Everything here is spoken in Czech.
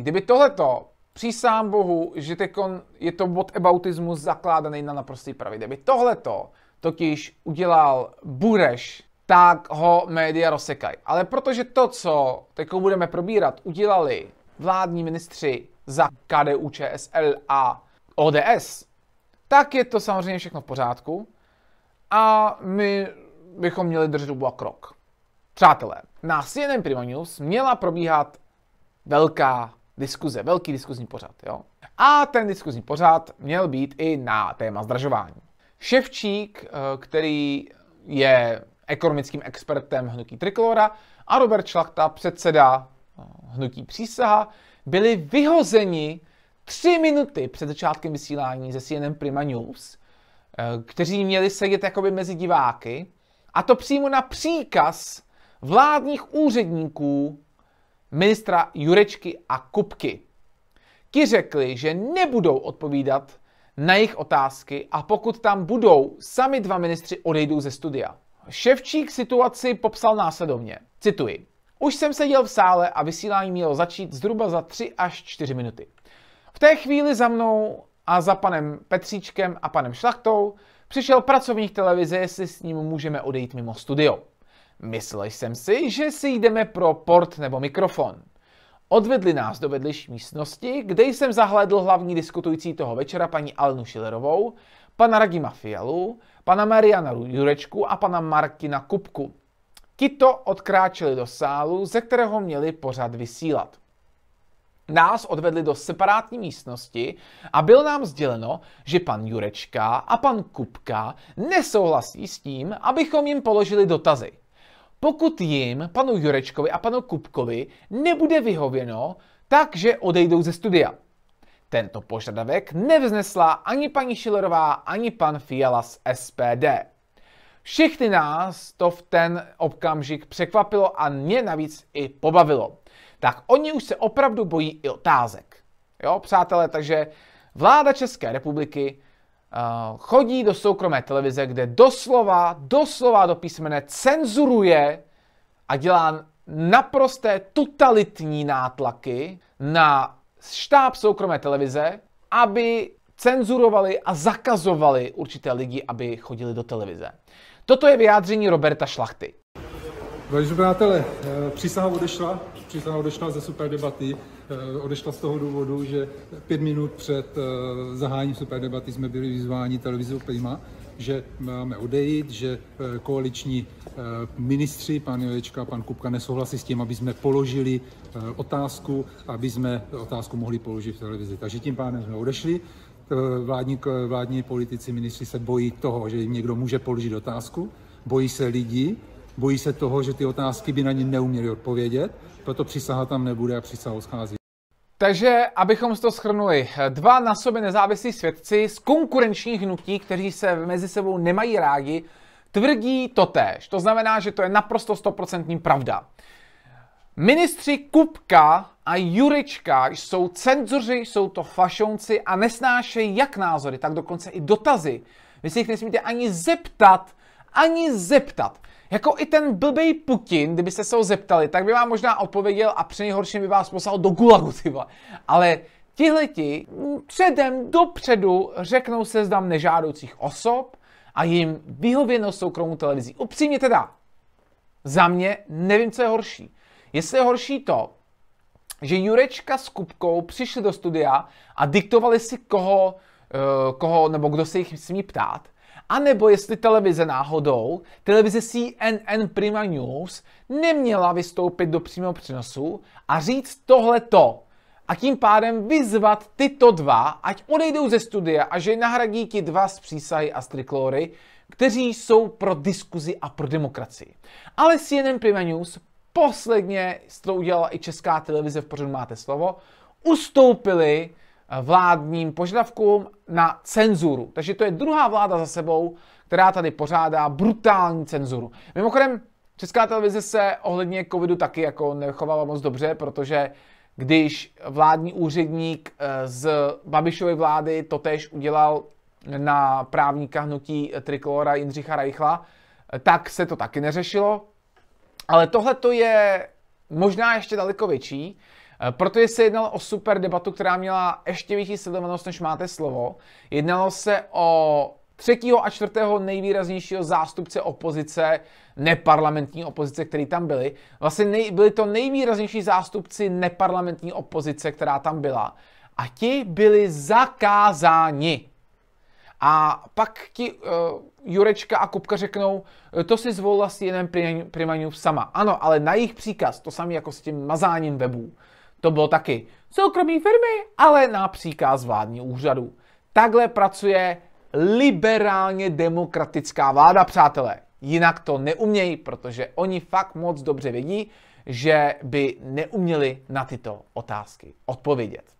Kdyby tohleto přísám Bohu, že tekon je to whataboutismus zakládaný na naprostý pravě. Kdyby tohleto totiž udělal Bureš, tak ho média rozsekají. Ale protože to, co teď budeme probírat, udělali vládní ministři za KDU, ČSL a ODS, tak je to samozřejmě všechno v pořádku a my bychom měli držet hubu a krok. Přátelé, na CNN Prima News měla probíhat velká diskuze, velký diskuzní pořad. Jo? A ten diskuzní pořad měl být i na téma zdražování. Ševčík, eh, který je ekonomickým expertem hnutí Trikolora, a Robert Šlachta, předseda eh, hnutí Přísaha, byli vyhozeni tři minuty před začátkem vysílání ze CNN Prima News, eh, kteří měli sedět jakoby mezi diváky, a to přímo na příkaz vládních úředníků ministra Jurečky a Kupky. Ti řekli, že nebudou odpovídat na jejich otázky a pokud tam budou, sami dva ministři odejdou ze studia. Ševčík situaci popsal následovně. Cituji. Už jsem seděl v sále a vysílání mělo začít zhruba za 3 až 4 minuty. V té chvíli za mnou a za panem Petříčkem a panem Šlachtou přišel pracovník televize, jestli s ním můžeme odejít mimo studio. Myslel jsem si, že si jdeme pro port nebo mikrofon. Odvedli nás do vedlejší místnosti, kde jsem zahledl hlavní diskutující toho večera paní Alnu Šilerovou, pana Ragima Fialu, pana Mariana Jurečku a pana Markina Kupku. Tito odkráčeli do sálu, ze kterého měli pořád vysílat. Nás odvedli do separátní místnosti a bylo nám sděleno, že pan Jurečka a pan Kupka nesouhlasí s tím, abychom jim položili dotazy pokud jim, panu Jurečkovi a panu Kupkovi, nebude vyhověno, takže odejdou ze studia. Tento požadavek nevznesla ani paní Šilerová, ani pan Fiala z SPD. Všichni nás to v ten okamžik překvapilo a mě navíc i pobavilo. Tak oni už se opravdu bojí i otázek. Jo, přátelé, takže vláda České republiky Eh, chodí do soukromé televize, kde doslova, doslova do písmene cenzuruje a dělá naprosté totalitní nátlaky na štáb soukromé televize, aby cenzurovali a zakazovali určité lidi, aby chodili do televize. Toto je vyjádření Roberta Šlachty. Vážení přátelé, eh, přísaha odešla, přísaha odešla ze super debaty. Eh, odešla z toho důvodu, že pět minut před eh, zahájením superdebaty jsme byli vyzváni televizou Prima, že máme odejít, že eh, koaliční ministři, pan a pan Kupka, nesouhlasí s tím, aby jsme položili otázku, aby jsme otázku mohli položit v televizi. Takže tím pádem jsme odešli. Vládní, vládní politici, ministři se bojí toho, že jim někdo může položit otázku, bojí se lidí, bojí se toho, že ty otázky by na ně neuměli odpovědět, proto přísaha tam nebude a přísaha schází. Takže, abychom si to schrnuli, dva na sobě nezávislí svědci z konkurenčních hnutí, kteří se mezi sebou nemají rádi, tvrdí to, též. To znamená, že to je naprosto stoprocentní pravda. Ministři Kupka a Jurička jsou cenzuři, jsou to fašonci a nesnášejí jak názory, tak dokonce i dotazy. Vy si jich nesmíte ani zeptat, ani zeptat. Jako i ten blbej Putin, kdybyste se ho zeptali, tak by vám možná odpověděl a nejhorším by vás poslal do gulagu, ty vole. Ale tihleti předem dopředu řeknou se zdám nežádoucích osob a jim vyhověno soukromou televizí. Upřímně teda, za mě nevím, co je horší. Jestli je horší to, že Jurečka s Kupkou přišli do studia a diktovali si, koho, eh, koho nebo kdo se jich smí ptát, a nebo jestli televize náhodou, televize CNN Prima News, neměla vystoupit do přímého přenosu a říct tohleto. A tím pádem vyzvat tyto dva, ať odejdou ze studia a že nahradí ti dva z přísahy a striklory, kteří jsou pro diskuzi a pro demokracii. Ale CNN Prima News posledně, to udělala i česká televize v pořadu Máte slovo, ustoupili Eh, vládním požadavkům na cenzuru. Takže to je druhá vláda za sebou, která tady pořádá brutální cenzuru. Mimochodem, Česká televize se ohledně covidu taky jako nechovala moc dobře, protože když vládní úředník eh, z Babišovy vlády totež udělal na právníka hnutí Trikolora Jindřicha Rajchla, eh, tak se to taky neřešilo. Ale tohle to je možná ještě daleko větší, Eh, protože se jednalo o super debatu, která měla ještě větší sledovanost, než máte slovo. Jednalo se o třetího a čtvrtého nejvýraznějšího zástupce opozice, neparlamentní opozice, který tam byli. Vlastně nej, byli to nejvýraznější zástupci neparlamentní opozice, která tam byla. A ti byli zakázáni. A pak ti uh, Jurečka a Kupka řeknou, eh, to si zvolila jenom Primaňův sama. Ano, ale na jejich příkaz, to samé jako s tím mazáním webů. To bylo taky soukromí firmy, ale na příkaz vládní úřadu. Takhle pracuje liberálně demokratická vláda, přátelé. Jinak to neumějí, protože oni fakt moc dobře vědí, že by neuměli na tyto otázky odpovědět.